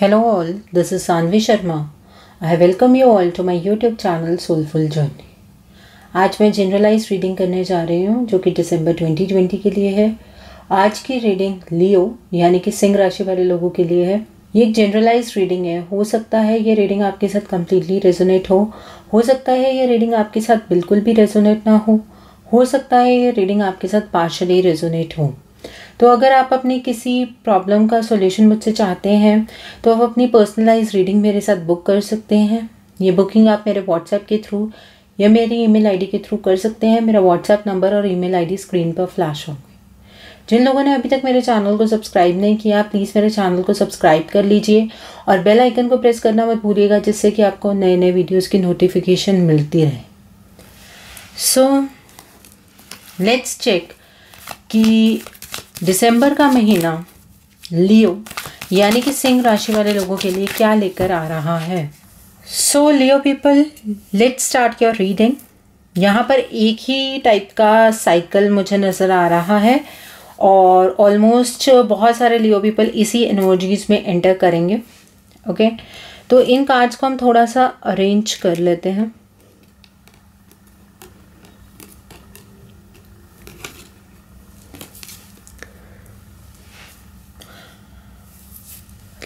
Hello all, this is Sanvi Sharma. I welcome you all to my YouTube channel Soulful Journey. आज मैं generalise reading करने जा रही हूँ जो कि दिसंबर 2020 के लिए है आज की रीडिंग लियो यानी कि सिंह राशि वाले लोगों के लिए है ये एक जनरलाइज रीडिंग है हो सकता है ये रीडिंग आपके साथ कम्प्लीटली रेजोनेट हो हो सकता है ये रीडिंग आपके साथ बिल्कुल भी रेजोनेट ना हो हो सकता है ये रीडिंग आपके साथ पार्शली रेजोनेट हो तो अगर आप अपनी किसी प्रॉब्लम का सोल्यूशन मुझसे चाहते हैं तो आप अपनी पर्सनलाइज रीडिंग मेरे साथ बुक कर सकते हैं ये बुकिंग आप मेरे व्हाट्सएप के थ्रू या मेरी ईमेल आईडी के थ्रू कर सकते हैं मेरा व्हाट्सएप नंबर और ईमेल आईडी स्क्रीन पर फ्लैश होगी जिन लोगों ने अभी तक मेरे चैनल को सब्सक्राइब नहीं किया प्लीज़ मेरे चैनल को सब्सक्राइब कर लीजिए और बेल आइकन को प्रेस करना मत भूलिएगा जिससे कि आपको नए नए वीडियोस की नोटिफिकेशन मिलती रहे सो लेट्स चेक कि दिसंबर का महीना लियो यानी कि सिंह राशि वाले लोगों के लिए क्या लेकर आ रहा है so Leo people let start your reading यहाँ पर एक ही टाइप का साइकिल मुझे नज़र आ रहा है और ऑलमोस्ट बहुत सारे लियो पीपल इसी एनर्जीज में एंटर करेंगे ओके okay? तो इन कार्ड्स को हम थोड़ा सा अरेंज कर लेते हैं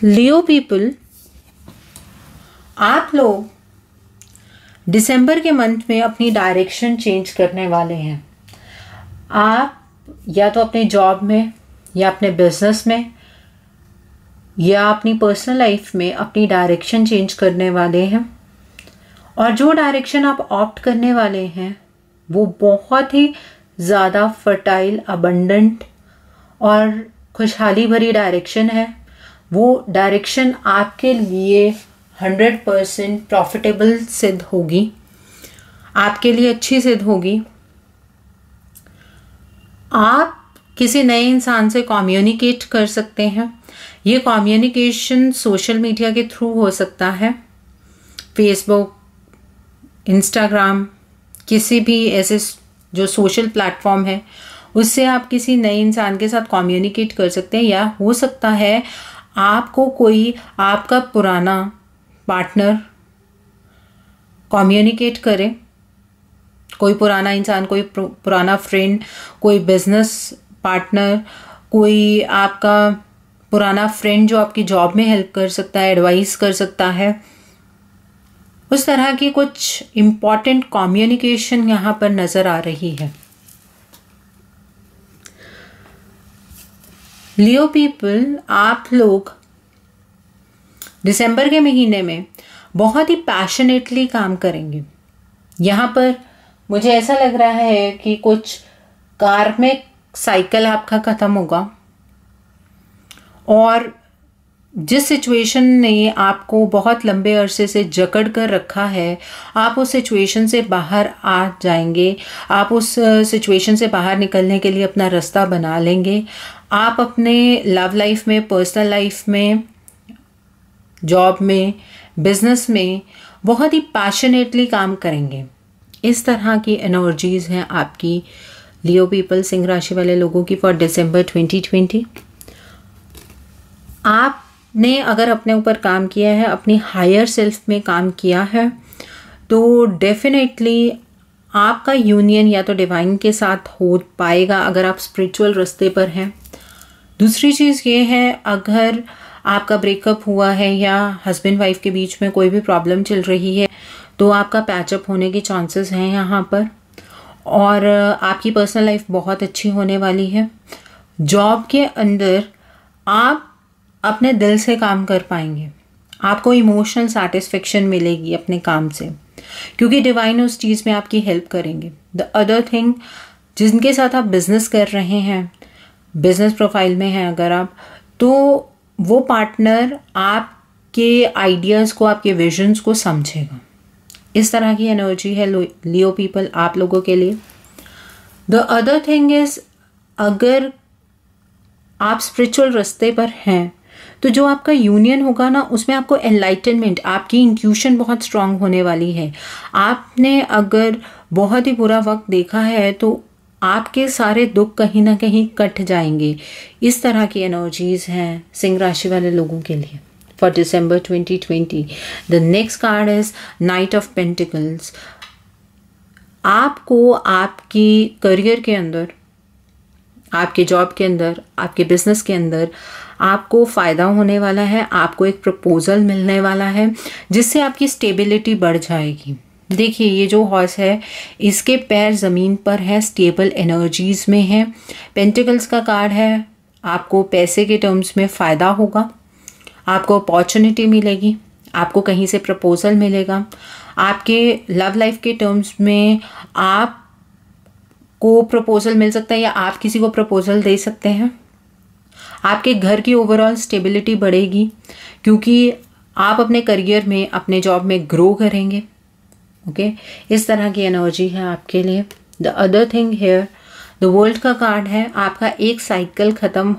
लियो पीपल आप लोग दिसंबर के मंथ में अपनी डायरेक्शन चेंज करने वाले हैं आप या तो अपने जॉब में या अपने बिजनेस में या अपनी पर्सनल लाइफ में अपनी डायरेक्शन चेंज करने वाले हैं और जो डायरेक्शन आप ऑप्ट करने वाले हैं वो बहुत ही ज़्यादा फर्टाइल अबंडेंट और खुशहाली भरी डायरेक्शन है वो डायरेक्शन आपके लिए हंड्रेड परसेंट प्रॉफिटेबल सिद्ध होगी आपके लिए अच्छी सिद्ध होगी आप किसी नए इंसान से कम्युनिकेट कर सकते हैं ये कम्युनिकेशन सोशल मीडिया के थ्रू हो सकता है फेसबुक इंस्टाग्राम किसी भी ऐसे जो सोशल प्लेटफॉर्म है उससे आप किसी नए इंसान के साथ कम्युनिकेट कर सकते हैं या हो सकता है आपको कोई आपका पुराना पार्टनर कम्युनिकेट करे कोई पुराना इंसान कोई पुराना फ्रेंड कोई बिजनेस पार्टनर कोई आपका पुराना फ्रेंड जो आपकी जॉब में हेल्प कर सकता है एडवाइस कर सकता है उस तरह की कुछ इम्पॉर्टेंट कम्युनिकेशन यहाँ पर नज़र आ रही है लियो पीपल आप लोग दिसंबर के महीने में बहुत ही पैशनेटली काम करेंगे यहाँ पर मुझे ऐसा लग रहा है कि कुछ कार्मिक साइकिल आपका ख़त्म होगा और जिस सिचुएशन ने आपको बहुत लंबे अरसे से जकड़ कर रखा है आप उस सिचुएशन से बाहर आ जाएंगे आप उस सिचुएशन से बाहर निकलने के लिए अपना रास्ता बना लेंगे आप अपने लव लाइफ में पर्सनल लाइफ में जॉब में बिजनेस में बहुत ही पैशनेटली काम करेंगे इस तरह की एनर्जीज हैं आपकी लियो पीपल सिंह राशि वाले लोगों की फॉर डिसम्बर 2020 आप ने अगर अपने ऊपर काम किया है अपनी हायर सेल्फ में काम किया है तो डेफिनेटली आपका यूनियन या तो डिवाइन के साथ हो पाएगा अगर आप स्पिरिचुअल रास्ते पर हैं दूसरी चीज़ ये है अगर आपका ब्रेकअप हुआ है या हस्बैंड वाइफ के बीच में कोई भी प्रॉब्लम चल रही है तो आपका पैचअप होने के चांसेस हैं यहाँ पर और आपकी पर्सनल लाइफ बहुत अच्छी होने वाली है जॉब के अंदर आप अपने दिल से काम कर पाएंगे आपको इमोशनल सेटिस्फेक्शन मिलेगी अपने काम से क्योंकि डिवाइन उस चीज़ में आपकी हेल्प करेंगे द अदर थिंग जिनके साथ आप बिजनेस कर रहे हैं बिजनेस प्रोफाइल में हैं अगर आप तो वो पार्टनर आपके आइडियाज़ को आपके विजन्स को समझेगा इस तरह की एनर्जी है लियो पीपल आप लोगों के लिए द अदर थिंग इज़ अगर आप स्पिरिचुअल रास्ते पर हैं तो जो आपका यूनियन होगा ना उसमें आपको एनलाइटनमेंट आपकी इंट्यूशन बहुत स्ट्रांग होने वाली है आपने अगर बहुत ही बुरा वक्त देखा है तो आपके सारे दुख कहीं ना कहीं कट जाएंगे इस तरह की एनर्जीज हैं सिंह राशि वाले लोगों के लिए for twenty twenty the next card is knight of pentacles आपको आपकी करियर के अंदर आपके जॉब के अंदर आपके बिजनेस के अंदर आपको फ़ायदा होने वाला है आपको एक प्रपोज़ल मिलने वाला है जिससे आपकी स्टेबिलिटी बढ़ जाएगी देखिए ये जो हॉर्स है इसके पैर ज़मीन पर है स्टेबल एनर्जीज़ में है पेंटिकल्स का कार्ड है आपको पैसे के टर्म्स में फ़ायदा होगा आपको अपॉर्चुनिटी मिलेगी आपको कहीं से प्रपोज़ल मिलेगा आपके लव लाइफ के टर्म्स में आप को प्रपोज़ल मिल सकता है या आप किसी को प्रपोज़ल दे सकते हैं आपके घर की ओवरऑल स्टेबिलिटी बढ़ेगी क्योंकि आप अपने करियर में अपने जॉब में ग्रो करेंगे ओके okay? इस तरह की एनर्जी है आपके लिए the other thing here the world का कार्ड है आपका एक साइकिल ख़त्म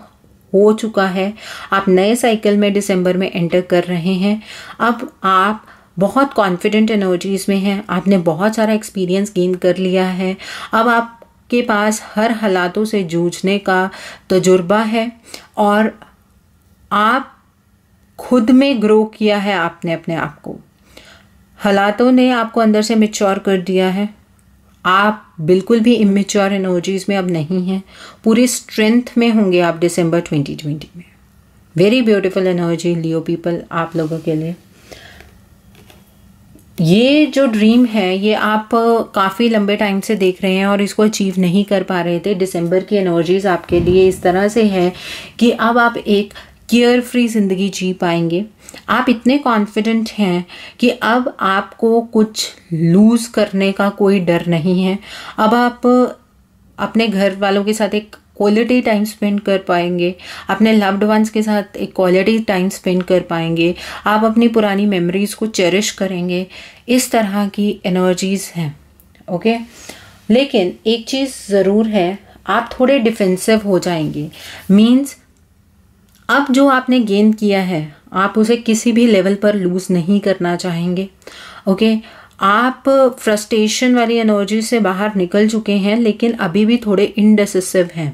हो चुका है आप नए साइकिल में दिसंबर में एंटर कर रहे हैं अब आप बहुत कॉन्फिडेंट एनर्जीज में हैं आपने बहुत सारा एक्सपीरियंस गेन कर लिया है अब आप के पास हर हालातों से जूझने का तजुर्बा है और आप खुद में ग्रो किया है आपने अपने आप को हालातों ने आपको अंदर से मेच्योर कर दिया है आप बिल्कुल भी इमेच्योर एनर्जीज में अब नहीं हैं पूरी स्ट्रेंथ में होंगे आप दिसंबर 2020 में very beautiful energy Leo people आप लोगों के लिए ये जो ड्रीम है ये आप काफ़ी लंबे टाइम से देख रहे हैं और इसको अचीव नहीं कर पा रहे थे दिसंबर की एनर्जीज आपके लिए इस तरह से है कि अब आप एक केयर फ्री ज़िंदगी जी पाएंगे आप इतने कॉन्फिडेंट हैं कि अब आपको कुछ लूज़ करने का कोई डर नहीं है अब आप अपने घर वालों के साथ एक क्वालिटी टाइम स्पेंड कर पाएंगे अपने लव्ड वंस के साथ एक क्वालिटी टाइम स्पेंड कर पाएंगे आप अपनी पुरानी मेमोरीज़ को चेरिश करेंगे इस तरह की एनर्जीज़ हैं ओके लेकिन एक चीज़ ज़रूर है आप थोड़े डिफेंसिव हो जाएंगे मीन्स अब जो आपने गेन किया है आप उसे किसी भी लेवल पर लूज़ नहीं करना चाहेंगे ओके okay? आप फ्रस्ट्रेशन वाली एनर्जी से बाहर निकल चुके हैं लेकिन अभी भी थोड़े इनडिसिसिव हैं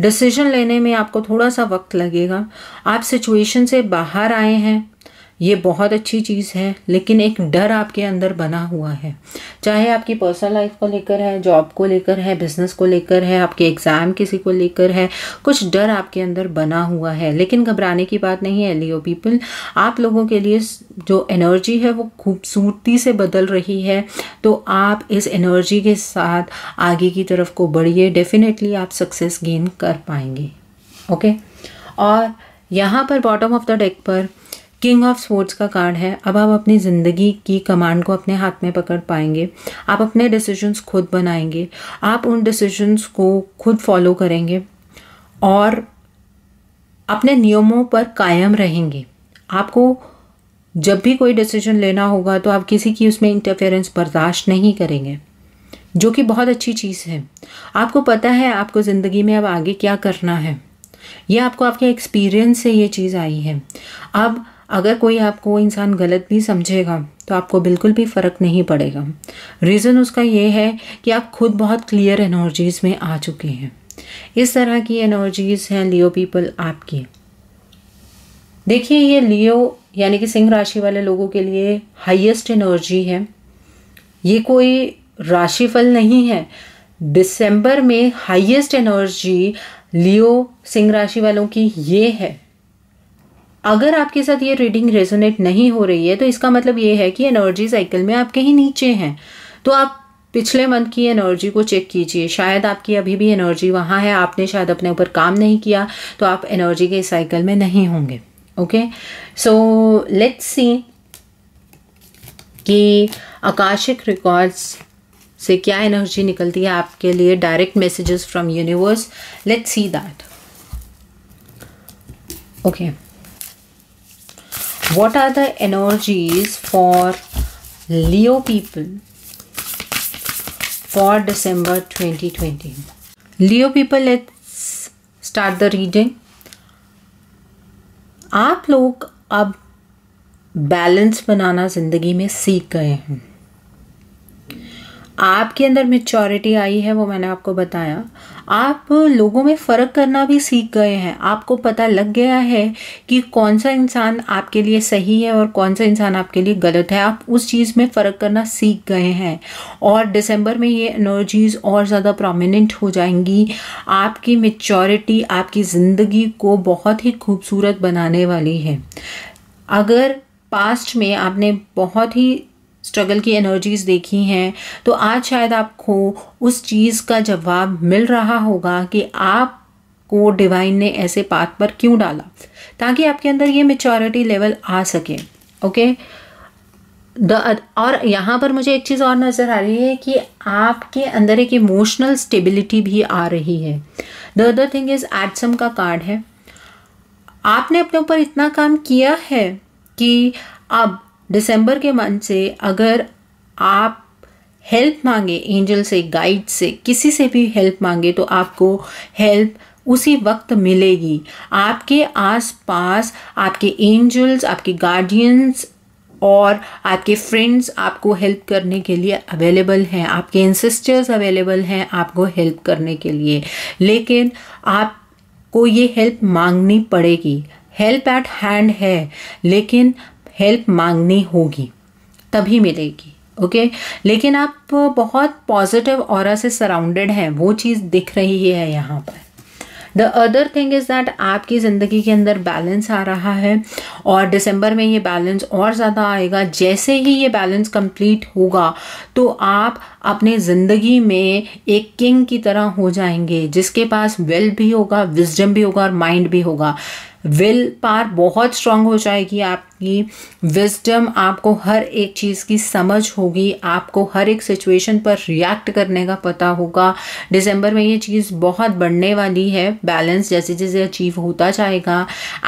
डिसीजन लेने में आपको थोड़ा सा वक्त लगेगा आप सिचुएशन से बाहर आए हैं ये बहुत अच्छी चीज़ है लेकिन एक डर आपके अंदर बना हुआ है चाहे आपकी पर्सनल लाइफ को लेकर है जॉब को लेकर है बिजनेस को लेकर है आपके एग्ज़ाम किसी को लेकर है कुछ डर आपके अंदर बना हुआ है लेकिन घबराने की बात नहीं है लियो पीपल आप लोगों के लिए जो एनर्जी है वो खूबसूरती से बदल रही है तो आप इस एनर्जी के साथ आगे की तरफ को बढ़िए डेफिनेटली आप सक्सेस गेन कर पाएंगे ओके okay? और यहाँ पर बॉटम ऑफ द डेक पर किंग ऑफ स्पोर्ट्स का कार्ड है अब आप अपनी ज़िंदगी की कमांड को अपने हाथ में पकड़ पाएंगे आप अपने डिसीजंस खुद बनाएंगे आप उन डिसीजंस को खुद फॉलो करेंगे और अपने नियमों पर कायम रहेंगे आपको जब भी कोई डिसीजन लेना होगा तो आप किसी की उसमें इंटरफेरेंस बर्दाश्त नहीं करेंगे जो कि बहुत अच्छी चीज़ है आपको पता है आपको ज़िंदगी में अब आगे क्या करना है ये आपको आपके एक्सपीरियंस से ये चीज़ आई है अब अगर कोई आपको इंसान गलत भी समझेगा तो आपको बिल्कुल भी फ़र्क नहीं पड़ेगा रीज़न उसका ये है कि आप खुद बहुत क्लियर एनर्जीज़ में आ चुके हैं इस तरह की एनर्जीज़ हैं लियो पीपल आपकी देखिए ये लियो यानी कि सिंह राशि वाले लोगों के लिए हाईएस्ट एनर्जी है ये कोई राशिफल नहीं है दिसंबर में हाईएस्ट एनर्जी लियो सिंह राशि वालों की ये है अगर आपके साथ ये रीडिंग रेजोनेट नहीं हो रही है तो इसका मतलब ये है कि एनर्जी साइकिल में आप कहीं नीचे हैं तो आप पिछले मंथ की एनर्जी को चेक कीजिए शायद आपकी अभी भी एनर्जी वहाँ है आपने शायद अपने ऊपर काम नहीं किया तो आप एनर्जी के साइकिल में नहीं होंगे ओके सो लेट्स सी कि आकाशिक रिकॉर्ड्स से क्या एनर्जी निकलती है आपके लिए direct messages from universe let's see that okay what are the energies for Leo people for December 2020? Leo people, let's start the reading. आप लोग अब बैलेंस बनाना ज़िंदगी में सीख गए हैं आपके अंदर मेच्योरिटी आई है वो मैंने आपको बताया आप लोगों में फ़र्क करना भी सीख गए हैं आपको पता लग गया है कि कौन सा इंसान आपके लिए सही है और कौन सा इंसान आपके लिए गलत है आप उस चीज़ में फ़र्क करना सीख गए हैं और दिसंबर में ये एनर्जीज़ और ज़्यादा प्रोमिनेंट हो जाएंगी आपकी मेच्योरिटी आपकी ज़िंदगी को बहुत ही खूबसूरत बनाने वाली है अगर पास्ट में आपने बहुत ही स्ट्रगल की एनर्जीज देखी हैं तो आज शायद आपको उस चीज़ का जवाब मिल रहा होगा कि आप को डिवाइन ने ऐसे पाथ पर क्यों डाला ताकि आपके अंदर ये मेचोरिटी लेवल आ सके ओके द और यहाँ पर मुझे एक चीज़ और नज़र आ रही है कि आपके अंदर एक इमोशनल स्टेबिलिटी भी आ रही है द अदर थिंग इज़ एटसम का कार्ड है आपने अपने ऊपर इतना काम किया है कि अब दिसंबर के मंथ से अगर आप हेल्प मांगे एंजल से गाइड से किसी से भी हेल्प मांगे तो आपको हेल्प उसी वक्त मिलेगी आपके आसपास आपके एंजल्स आपके गार्डियंस और आपके फ्रेंड्स आपको हेल्प करने के लिए अवेलेबल हैं आपके इंसिस्टर्स अवेलेबल हैं आपको हेल्प करने के लिए लेकिन आपको ये हेल्प मांगनी पड़ेगी हेल्प एट हैंड है लेकिन हेल्प मांगनी होगी तभी मिलेगी ओके okay? लेकिन आप बहुत पॉजिटिव और से सराउंडेड हैं वो चीज़ दिख रही है यहाँ पर the other thing is that आपकी ज़िंदगी के अंदर बैलेंस आ रहा है और दिसंबर में ये बैलेंस और ज़्यादा आएगा जैसे ही ये बैलेंस कंप्लीट होगा तो आप अपने ज़िंदगी में एक किंग की तरह हो जाएंगे जिसके पास वेल्थ भी होगा विजडम भी होगा और माइंड भी होगा विल पार बहुत स्ट्रांग हो जाएगी आपकी विजडम आपको हर एक चीज़ की समझ होगी आपको हर एक सिचुएशन पर रिएक्ट करने का पता होगा दिसंबर में ये चीज़ बहुत बढ़ने वाली है बैलेंस जैसे जैसे अचीव होता जाएगा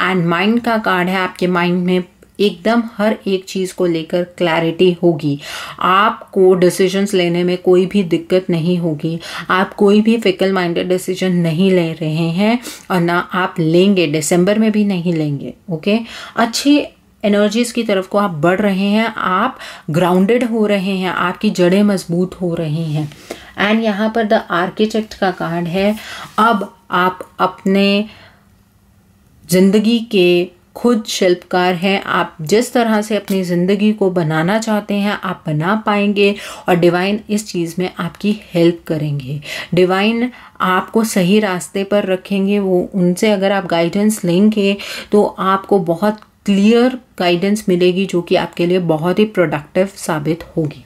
एंड माइंड का कार्ड है आपके माइंड में एकदम हर एक चीज़ को लेकर क्लैरिटी होगी आपको डिसीजंस लेने में कोई भी दिक्कत नहीं होगी आप कोई भी फिकल माइंडेड डिसीजन नहीं ले रहे हैं और ना आप लेंगे दिसंबर में भी नहीं लेंगे ओके अच्छी एनर्जीज की तरफ को आप बढ़ रहे हैं आप ग्राउंडेड हो रहे हैं आपकी जड़ें मजबूत हो रही हैं एंड यहाँ पर द आर्किटेक्ट का कार्ड है अब आप अपने ज़िंदगी के खुद शिल्पकार हैं आप जिस तरह से अपनी ज़िंदगी को बनाना चाहते हैं आप बना पाएंगे और डिवाइन इस चीज़ में आपकी हेल्प करेंगे डिवाइन आपको सही रास्ते पर रखेंगे वो उनसे अगर आप गाइडेंस लेंगे तो आपको बहुत क्लियर गाइडेंस मिलेगी जो कि आपके लिए बहुत ही प्रोडक्टिव साबित होगी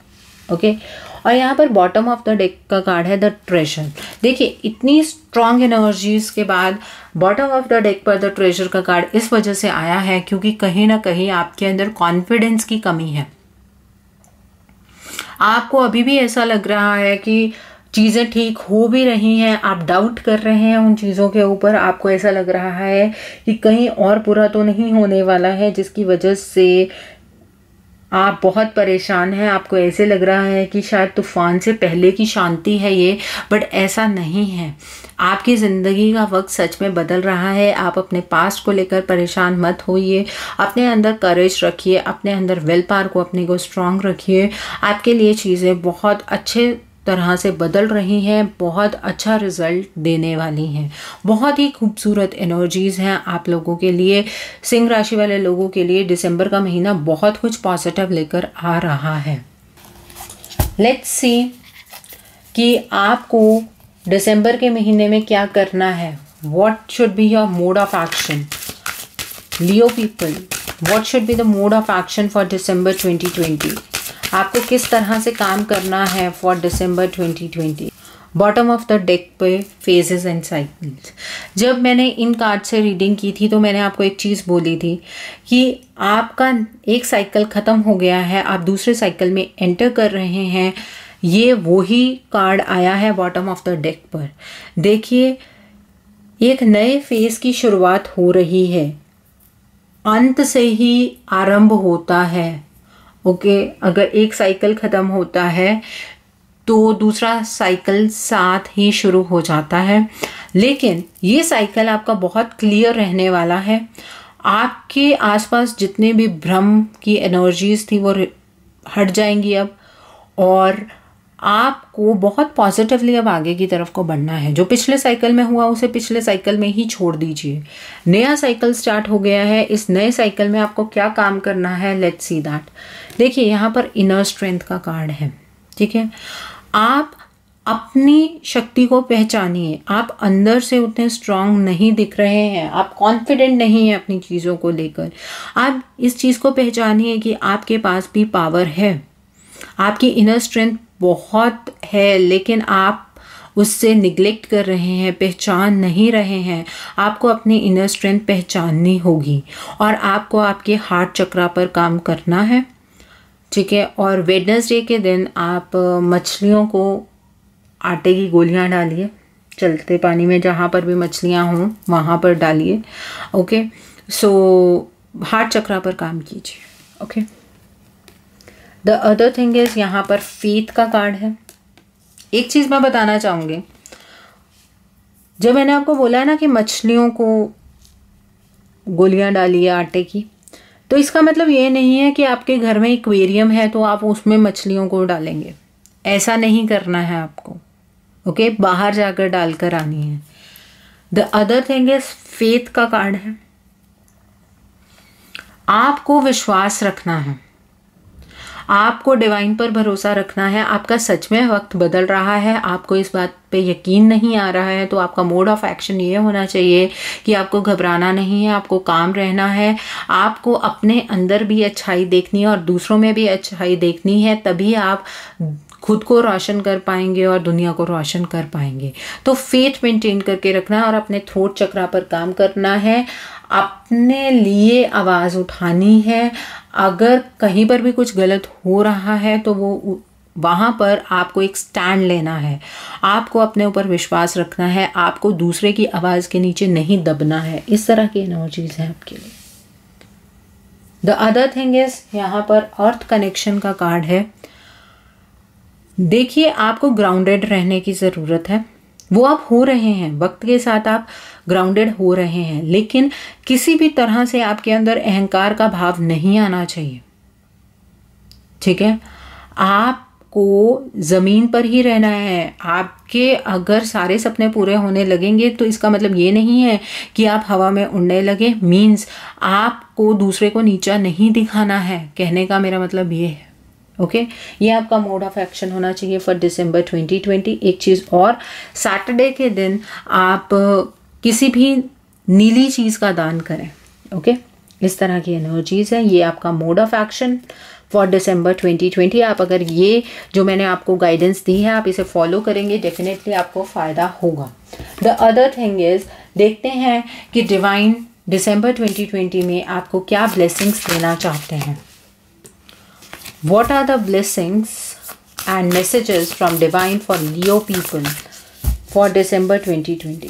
ओके okay? और यहाँ पर बॉटम ऑफ द डेक का कार्ड है द ट्रेजर देखिए इतनी स्ट्रांग एनर्जीज के बाद बॉटम ऑफ द डेक पर द ट्रेजर का कार्ड इस वजह से आया है क्योंकि कहीं ना कहीं आपके अंदर कॉन्फिडेंस की कमी है आपको अभी भी ऐसा लग रहा है कि चीज़ें ठीक हो भी रही हैं आप डाउट कर रहे हैं उन चीज़ों के ऊपर आपको ऐसा लग रहा है कि कहीं और बुरा तो नहीं होने वाला है जिसकी वजह से आप बहुत परेशान हैं आपको ऐसे लग रहा है कि शायद तूफान से पहले की शांति है ये बट ऐसा नहीं है आपकी ज़िंदगी का वक्त सच में बदल रहा है आप अपने पास्ट को लेकर परेशान मत होइए अपने अंदर करेज रखिए अपने अंदर वेल पार को अपने को स्ट्रांग रखिए आपके लिए चीज़ें बहुत अच्छे तरह से बदल रही हैं बहुत अच्छा रिजल्ट देने वाली हैं बहुत ही खूबसूरत एनर्जीज़ हैं आप लोगों के लिए सिंह राशि वाले लोगों के लिए दिसंबर का महीना बहुत कुछ पॉजिटिव लेकर आ रहा है लेट्स सी कि आपको दिसंबर के महीने में क्या करना है what should be your mode of action Leo people what should be the mode of action for December twenty twenty आपको किस तरह से काम करना है for December 2020 bottom of the deck पे फेजेस एंड साइकिल्स जब मैंने इन कार्ड से रीडिंग की थी तो मैंने आपको एक चीज़ बोली थी कि आपका एक साइकिल ख़त्म हो गया है आप दूसरे साइकिल में एंटर कर रहे हैं ये वो ही कार्ड आया है बॉटम ऑफ द डेक पर देखिए एक नए फेज की शुरुआत हो रही है अंत से ही आरंभ होता है ओके अगर एक साइकिल ख़त्म होता है तो दूसरा साइकिल साथ ही शुरू हो जाता है लेकिन ये साइकिल आपका बहुत क्लियर रहने वाला है आपके आसपास जितने भी भ्रम की एनर्जीज थी वो हट जाएंगी अब और आपको बहुत पॉजिटिवली अब आगे की तरफ को बढ़ना है जो पिछले साइकिल में हुआ उसे पिछले साइकिल में ही छोड़ दीजिए नया साइकिल स्टार्ट हो गया है इस नए साइकिल में आपको क्या काम करना है लेट सी दैट देखिए यहाँ पर इनर स्ट्रेंथ का कार्ड है ठीक है आप अपनी शक्ति को पहचानिए आप अंदर से उतने स्ट्रांग नहीं दिख रहे हैं आप कॉन्फिडेंट नहीं हैं अपनी चीज़ों को लेकर आप इस चीज़ को पहचानिए कि आपके पास भी पावर है आपकी इनर स्ट्रेंथ बहुत है लेकिन आप उससे निग्लेक्ट कर रहे हैं पहचान नहीं रहे हैं आपको अपनी इनर स्ट्रेंथ पहचाननी होगी और आपको आपके हार्ट चक्रा पर काम करना है ठीक है और वेडनेसडे के दिन आप मछलियों को आटे की गोलियां डालिए चलते पानी में जहाँ पर भी मछलियाँ हों वहाँ पर डालिए ओके सो हार्ट चक्रा पर काम कीजिए okay the other thing is यहाँ पर फेथ का कार्ड है एक चीज़ मैं बताना चाहूंगी जब मैंने आपको बोला है ना कि मछलियों को गोलियां डाली है आटे की तो इसका मतलब ये नहीं है कि आपके घर में इक्वेरियम है तो आप उसमें मछलियों को डालेंगे ऐसा नहीं करना है आपको ओके बाहर जाकर डालकर आनी है the other thing is faith का कार्ड है आपको विश्वास रखना है आपको डिवाइन पर भरोसा रखना है आपका सच में वक्त बदल रहा है आपको इस बात पे यकीन नहीं आ रहा है तो आपका मोड ऑफ एक्शन ये होना चाहिए कि आपको घबराना नहीं है आपको काम रहना है आपको अपने अंदर भी अच्छाई देखनी है और दूसरों में भी अच्छाई देखनी है तभी आप खुद को रोशन कर पाएंगे और दुनिया को रोशन कर पाएंगे तो फेथ मेंटेन करके रखना है और अपने थ्रोट चक्रा पर काम करना है अपने लिए आवाज़ उठानी है अगर कहीं पर भी कुछ गलत हो रहा है तो वो वहाँ पर आपको एक स्टैंड लेना है आपको अपने ऊपर विश्वास रखना है आपको दूसरे की आवाज़ के नीचे नहीं दबना है इस तरह की एनर्जीज है आपके लिए द अदर थिंग इज यहाँ पर अर्थ कनेक्शन का कार्ड है देखिए आपको ग्राउंडेड रहने की ज़रूरत है वो आप हो रहे हैं वक्त के साथ आप ग्राउंडेड हो रहे हैं लेकिन किसी भी तरह से आपके अंदर अहंकार का भाव नहीं आना चाहिए ठीक है आपको ज़मीन पर ही रहना है आपके अगर सारे सपने पूरे होने लगेंगे तो इसका मतलब ये नहीं है कि आप हवा में उड़ने लगे मीन्स आपको दूसरे को नीचा नहीं दिखाना है कहने का मेरा मतलब ये है ओके okay? ये आपका मोड ऑफ एक्शन होना चाहिए फॉर दिसंबर 2020 एक चीज़ और सैटरडे के दिन आप किसी भी नीली चीज़ का दान करें ओके okay? इस तरह की एनर्जीज़ है ये आपका mode of action for December 2020 आप अगर ये जो मैंने आपको गाइडेंस दी है आप इसे फॉलो करेंगे डेफिनेटली आपको फ़ायदा होगा द अदर थिंग इज़ देखते हैं कि डिवाइन दिसंबर 2020 में आपको क्या ब्लेसिंग्स देना चाहते हैं What are the blessings and messages from Divine for Leo people for December 2020?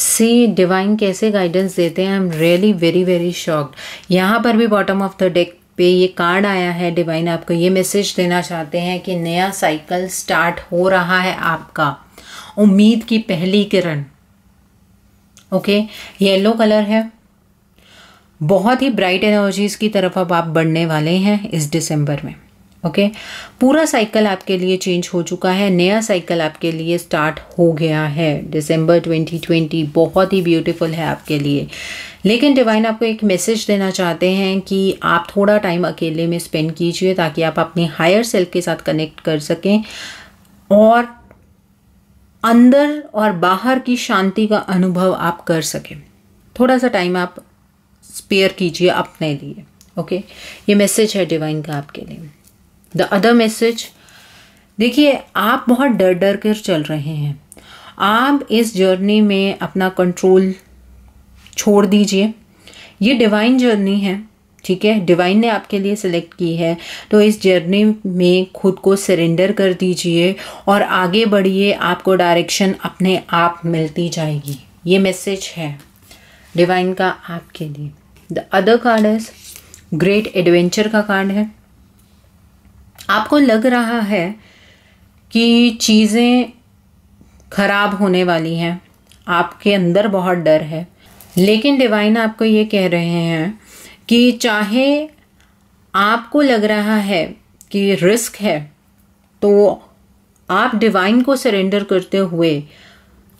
See divine कैसे गाइडेंस देते हैं I am really very very shocked यहाँ पर भी बॉटम ऑफ द डेक पे ये कार्ड आया है डिवाइन आपको ये मैसेज देना चाहते हैं कि नया साइकिल स्टार्ट हो रहा है आपका उम्मीद की पहली किरण ओके येलो कलर है बहुत ही ब्राइट एनर्जीज की तरफ अब आप बढ़ने वाले हैं इस दिसंबर में ओके पूरा साइकिल आपके लिए चेंज हो चुका है नया साइकिल आपके लिए स्टार्ट हो गया है दिसंबर 2020 बहुत ही ब्यूटीफुल है आपके लिए लेकिन डिवाइन आपको एक मैसेज देना चाहते हैं कि आप थोड़ा टाइम अकेले में स्पेंड कीजिए ताकि आप अपने हायर सेल्फ के साथ कनेक्ट कर सकें और अंदर और बाहर की शांति का अनुभव आप कर सकें थोड़ा सा टाइम आप स्पेयर कीजिए अपने लिए ओके ये मैसेज है डिवाइन का आपके लिए द अदर मैसेज देखिए आप बहुत डर डर कर चल रहे हैं आप इस जर्नी में अपना कंट्रोल छोड़ दीजिए ये डिवाइन जर्नी है ठीक है डिवाइन ने आपके लिए सेलेक्ट की है तो इस जर्नी में खुद को सरेंडर कर दीजिए और आगे बढ़िए आपको डायरेक्शन अपने आप मिलती जाएगी ये मैसेज है डिवाइन का आपके लिए the other card is great adventure का कार्ड है आपको लग रहा है कि चीज़ें खराब होने वाली हैं आपके अंदर बहुत डर है लेकिन डिवाइन आपको ये कह रहे हैं कि चाहे आपको लग रहा है कि रिस्क है तो आप डिवाइन को सरेंडर करते हुए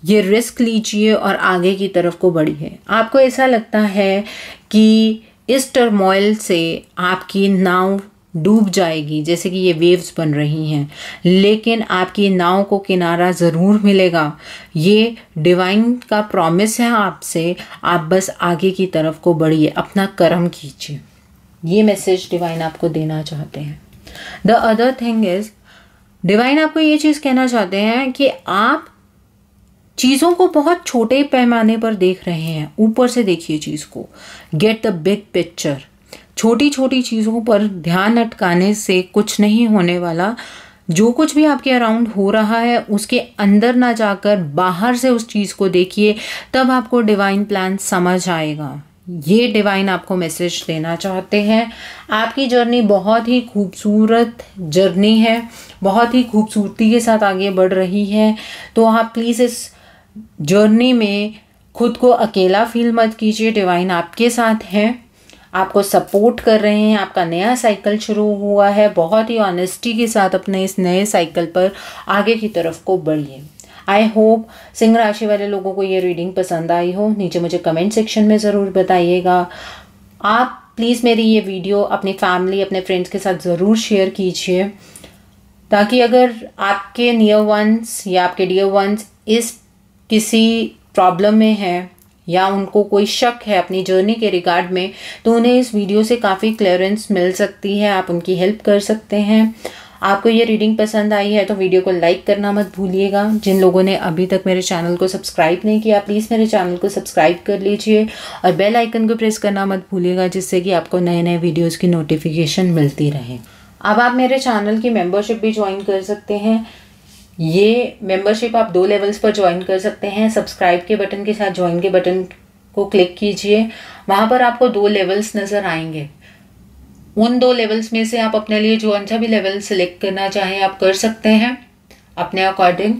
ये रिस्क लीजिए और आगे की तरफ को बढ़िए आपको ऐसा लगता है कि इस टर्मोइल से आपकी नाव डूब जाएगी जैसे कि ये वेव्स बन रही हैं लेकिन आपकी नाव को किनारा ज़रूर मिलेगा ये डिवाइन का प्रॉमिस है आपसे आप बस आगे की तरफ को बढ़िए अपना कर्म कीजिए ये मैसेज डिवाइन आपको देना चाहते हैं the other thing is divine आपको ये चीज़ कहना चाहते हैं कि आप चीज़ों को बहुत छोटे पैमाने पर देख रहे हैं ऊपर से देखिए चीज़ को गेट द बिग पिक्चर छोटी छोटी चीज़ों पर ध्यान अटकाने से कुछ नहीं होने वाला जो कुछ भी आपके अराउंड हो रहा है उसके अंदर ना जाकर बाहर से उस चीज़ को देखिए तब आपको डिवाइन प्लान समझ आएगा ये डिवाइन आपको मैसेज देना चाहते हैं आपकी जर्नी बहुत ही खूबसूरत जर्नी है बहुत ही खूबसूरती के साथ आगे बढ़ रही है तो आप प्लीज़ इस जर्नी में खुद को अकेला फील मत कीजिए डिवाइन आपके साथ है आपको सपोर्ट कर रहे हैं आपका नया साइकिल शुरू हुआ है बहुत ही ऑनेस्टी के साथ अपने इस नए साइकिल पर आगे की तरफ को बढ़िए आई होप सिंह राशि वाले लोगों को ये रीडिंग पसंद आई हो नीचे मुझे कमेंट सेक्शन में ज़रूर बताइएगा आप प्लीज़ मेरी ये वीडियो अपनी फैमिली अपने फ्रेंड्स के साथ ज़रूर शेयर कीजिए ताकि अगर आपके नियर वंस या आपके डियर वंस इस किसी प्रॉब्लम में है या उनको कोई शक है अपनी जर्नी के रिगार्ड में तो उन्हें इस वीडियो से काफ़ी क्लियरेंस मिल सकती है आप उनकी हेल्प कर सकते हैं आपको ये रीडिंग पसंद आई है तो वीडियो को लाइक करना मत भूलिएगा जिन लोगों ने अभी तक मेरे चैनल को सब्सक्राइब नहीं किया प्लीज़ मेरे चैनल को सब्सक्राइब कर लीजिए और बेल आइकन को प्रेस करना मत भूलिएगा जिससे कि आपको नए नए वीडियोज़ की नोटिफिकेशन मिलती रहे अब आप मेरे चैनल की मेंबरशिप भी ज्वाइन कर सकते हैं ये मेंबरशिप आप दो लेवल्स पर ज्वाइन कर सकते हैं सब्सक्राइब के बटन के साथ ज्वाइन के बटन को क्लिक कीजिए वहाँ पर आपको दो लेवल्स नज़र आएंगे उन दो लेवल्स में से आप अपने लिए जो सा अच्छा भी लेवल सेलेक्ट करना चाहें आप कर सकते हैं अपने अकॉर्डिंग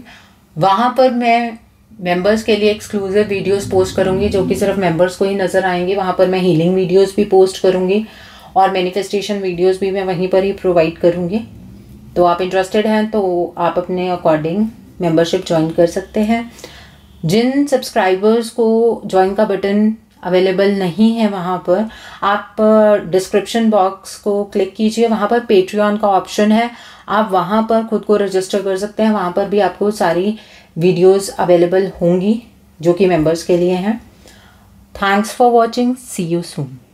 वहाँ पर मैं मेंबर्स के लिए एक्सक्लूसिव वीडियोस पोस्ट करूँगी जो कि सिर्फ मेंबर्स को ही नज़र आएंगे वहाँ पर मैं हीलिंग वीडियोस भी पोस्ट करूँगी और मैनिफेस्टेशन वीडियोस भी मैं वहीं पर ही प्रोवाइड करूँगी तो आप इंटरेस्टेड हैं तो आप अपने अकॉर्डिंग मेंबरशिप ज्वाइन कर सकते हैं जिन सब्सक्राइबर्स को ज्वाइन का बटन अवेलेबल नहीं है वहाँ पर आप डिस्क्रिप्शन uh, बॉक्स को क्लिक कीजिए वहाँ पर पेट्रियन का ऑप्शन है आप वहाँ पर खुद को रजिस्टर कर सकते हैं वहाँ पर भी आपको सारी वीडियोस अवेलेबल होंगी जो कि मेंबर्स के लिए हैं thanks for watching see you soon